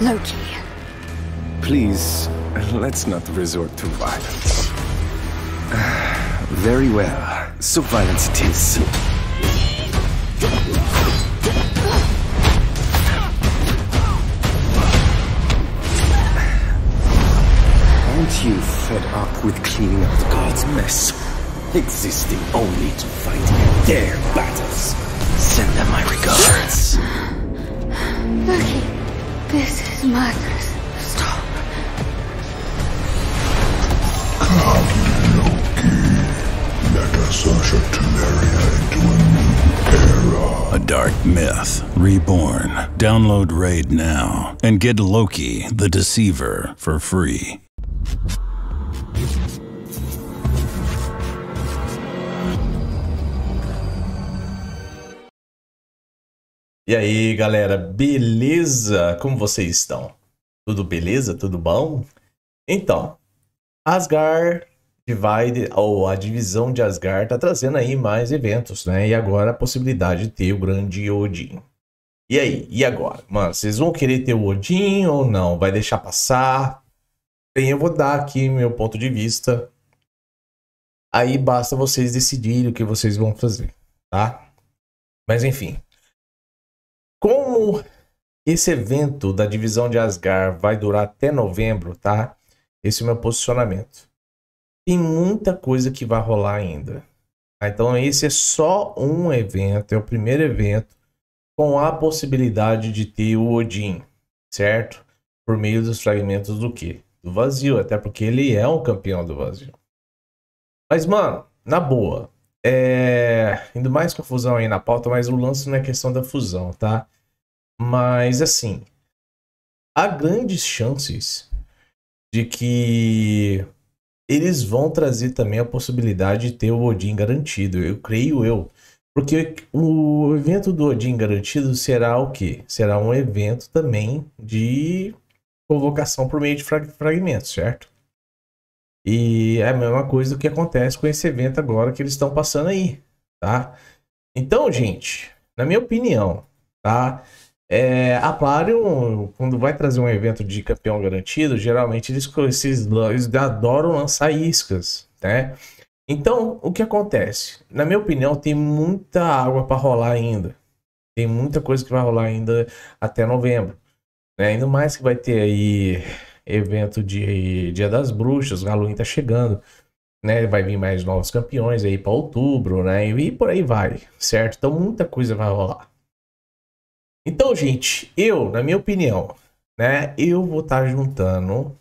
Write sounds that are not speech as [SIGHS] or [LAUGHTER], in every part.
Loki. Please, let's not resort to violence. [SIGHS] Very well. So violence it is. Aren't you fed up with cleaning up God's mess? Existing only to fight their battles. Send them my regards. Loki. [SIGHS] This is madness. Stop. Come, Loki. Let us usher Teleria into a new era. A dark myth, reborn. Download Raid now and get Loki the Deceiver for free. E aí, galera, beleza? Como vocês estão? Tudo beleza? Tudo bom? Então, Asgard Divide, ou a divisão de Asgard, tá trazendo aí mais eventos, né? E agora a possibilidade de ter o grande Odin. E aí, e agora? Mano, vocês vão querer ter o Odin ou não? Vai deixar passar? Bem, eu vou dar aqui meu ponto de vista. Aí basta vocês decidirem o que vocês vão fazer, tá? Mas enfim, como esse evento da divisão de Asgard vai durar até novembro, tá? Esse é o meu posicionamento. Tem muita coisa que vai rolar ainda. Ah, então esse é só um evento, é o primeiro evento com a possibilidade de ter o Odin, certo? Por meio dos fragmentos do quê? Do vazio, até porque ele é um campeão do vazio. Mas mano, na boa, é, indo mais confusão aí na pauta, mas o lance não é questão da fusão, tá? Mas assim, há grandes chances de que eles vão trazer também a possibilidade de ter o Odin garantido, eu creio eu. Porque o evento do Odin garantido será o quê? Será um evento também de convocação por meio de fragmentos, certo? E é a mesma coisa do que acontece com esse evento agora que eles estão passando aí, tá? Então, gente, na minha opinião, tá? É, a Plarium, quando vai trazer um evento de campeão garantido, geralmente eles, eles, eles adoram lançar iscas, né? Então, o que acontece? Na minha opinião, tem muita água para rolar ainda. Tem muita coisa que vai rolar ainda até novembro. Né? Ainda mais que vai ter aí evento de Dia das Bruxas, Halloween tá chegando, né? Vai vir mais novos campeões aí para outubro, né? E por aí vai, certo? Então muita coisa vai rolar. Então, gente, eu, na minha opinião, né, eu vou estar tá juntando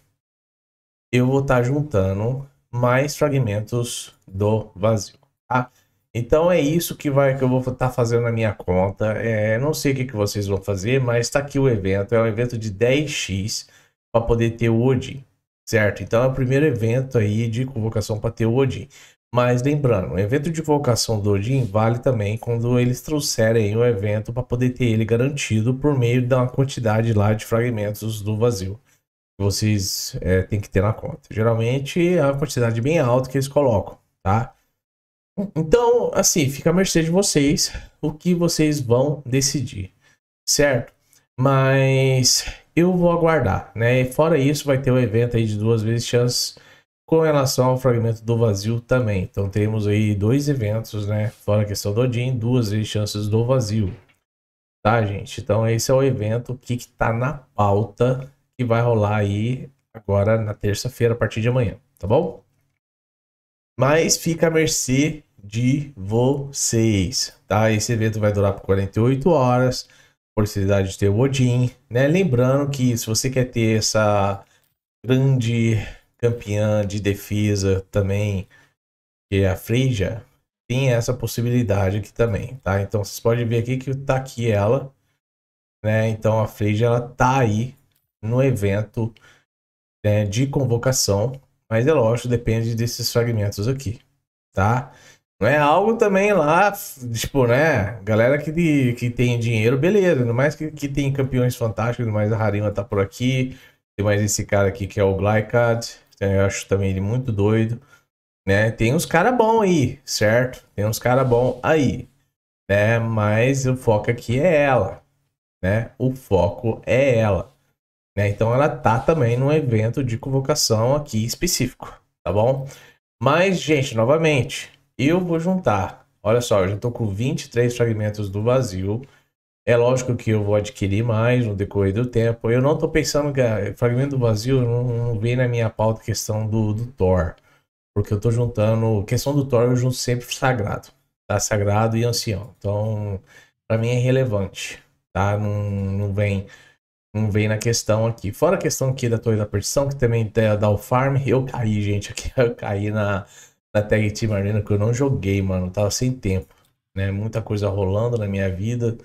eu vou estar tá juntando mais fragmentos do vazio, tá? Então é isso que vai que eu vou estar tá fazendo na minha conta. É, não sei o que, que vocês vão fazer, mas está aqui o evento. É um evento de 10x para poder ter o Odin, certo? Então é o primeiro evento aí de convocação para ter o Odin. Mas lembrando, o evento de convocação do Odin vale também quando eles trouxerem o um evento para poder ter ele garantido por meio da quantidade lá de fragmentos do vazio que vocês é, têm que ter na conta. Geralmente é uma quantidade bem alta que eles colocam, tá? Então, assim, fica a mercê de vocês o que vocês vão decidir, certo? Mas eu vou aguardar, né? E fora isso, vai ter o um evento aí de duas vezes chance com relação ao fragmento do vazio também. Então temos aí dois eventos, né? Fora a questão do Odin, duas vezes chances do vazio. Tá, gente? Então esse é o evento que, tá na pauta que vai rolar aí agora na terça-feira, a partir de amanhã, tá bom? Mas fica a mercê de vocês, tá? Esse evento vai durar por 48 horas possibilidade de ter o Odin, né? Lembrando que se você quer ter essa grande campeã de defesa também, que é a Freja, tem essa possibilidade aqui também, tá? Então vocês podem ver aqui que tá aqui ela, né? Então a Freja ela tá aí no evento né, de convocação, mas é lógico, depende desses fragmentos aqui, tá? Não é algo também lá, tipo, né? Galera que, de, que tem dinheiro, beleza. No mais que, que tem campeões fantásticos, mais a Harima tá por aqui. Tem mais esse cara aqui que é o Glycard. Né, eu acho também ele muito doido. Né? Tem uns cara bom aí, certo? Tem uns cara bom aí. Né? Mas o foco aqui é ela. Né? O foco é ela. Né? Então ela tá também num evento de convocação aqui específico, tá bom? Mas, gente, novamente, eu vou juntar. Olha só, eu já estou com 23 fragmentos do vazio. É lógico que eu vou adquirir mais no decorrer do tempo. Eu não estou pensando que ah, fragmento do vazio não, não vem na minha pauta questão do, do Thor. Porque eu estou juntando. Questão do Thor eu junto sempre sagrado. Tá? Sagrado e ancião. Então, para mim é relevante. Tá? Não, não vem não vem na questão aqui. Fora a questão aqui da Torre da Perdição, que também é dá o farm, eu caí, gente, [LAUGHS] aqui eu caí na, da Tag Team Arena que eu não joguei, mano. tava sem tempo, né? Muita coisa rolando na minha vida,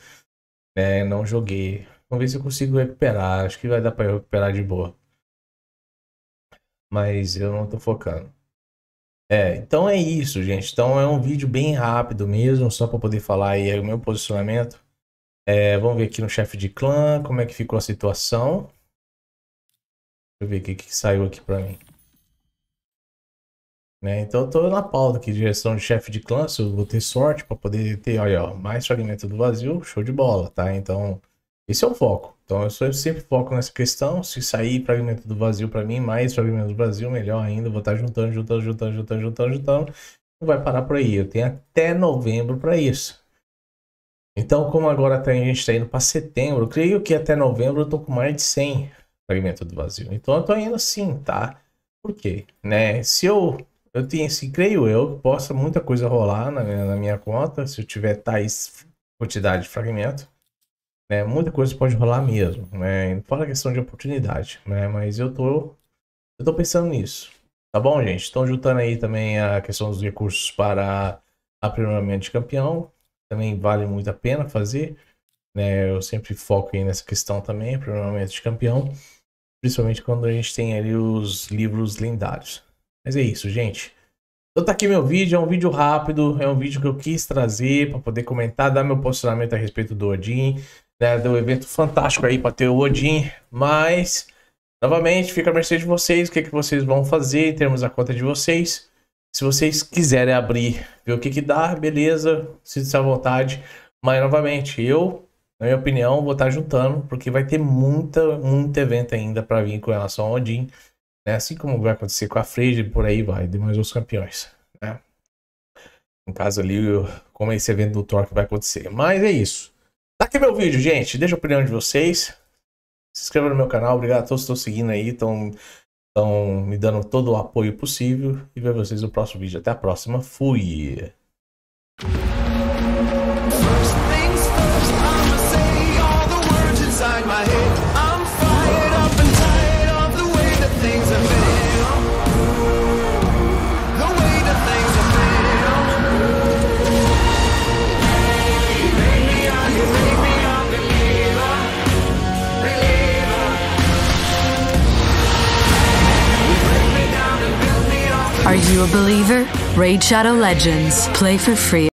né? Não joguei. Vamos ver se eu consigo recuperar. Acho que vai dar pra eu recuperar de boa. Mas eu não tô focando. É, então é isso, gente. Então é um vídeo bem rápido mesmo, só para poder falar aí o meu posicionamento. É, vamos ver aqui no chefe de clã como é que ficou a situação. Deixa eu ver o que, que saiu aqui para mim. Né? Então eu tô na pauta aqui de gestão de chefe de clã, se eu vou ter sorte para poder ter, olha, ó, mais fragmento do vazio, show de bola, tá? Então, esse é o foco. Então eu, sou, eu sempre foco nessa questão, se sair fragmento do vazio para mim, mais fragmento do vazio, melhor ainda, vou estar tá juntando, juntando, juntando, juntando, juntando, juntando. Não vai parar por aí, eu tenho até novembro para isso. Então, como agora tá, a gente está indo para setembro, eu creio que até novembro eu tô com mais de 100 fragmento do vazio. Então eu tô indo sim tá? Por quê? Né? Se eu eu tenho, se creio eu, que possa muita coisa rolar na minha, na minha conta, se eu tiver tais quantidade de fragmento. Né? Muita coisa pode rolar mesmo, né? Fora a questão de oportunidade, né? Mas eu tô, eu tô pensando nisso. Tá bom, gente? Estão juntando aí também a questão dos recursos para aprimoramento de campeão. Também vale muito a pena fazer. Né? Eu sempre foco aí nessa questão também, aprimoramento de campeão. Principalmente quando a gente tem ali os livros lendários. Mas é isso, gente. Então tá aqui meu vídeo, é um vídeo rápido, é um vídeo que eu quis trazer para poder comentar, dar meu posicionamento a respeito do Odin, né, do evento fantástico aí para ter o Odin, mas novamente fica a mercê de vocês, o que é que vocês vão fazer em termos da conta de vocês. Se vocês quiserem abrir, ver o que que dá, beleza, se à vontade, mas novamente, eu, na minha opinião, vou estar tá juntando, porque vai ter muita, muito evento ainda para vir com relação ao Odin. Né? Assim como vai acontecer com a Freire, por aí vai, de mais os campeões. Né? No caso ali, como esse evento do Torque que vai acontecer. Mas é isso. Tá aqui meu vídeo, gente. Deixa a opinião de vocês. Se inscreva no meu canal. Obrigado a todos que estão seguindo aí. Estão estão me dando todo o apoio possível. E vejo vocês no próximo vídeo. Até a próxima. Fui! you a believer? Raid Shadow Legends. Play for free.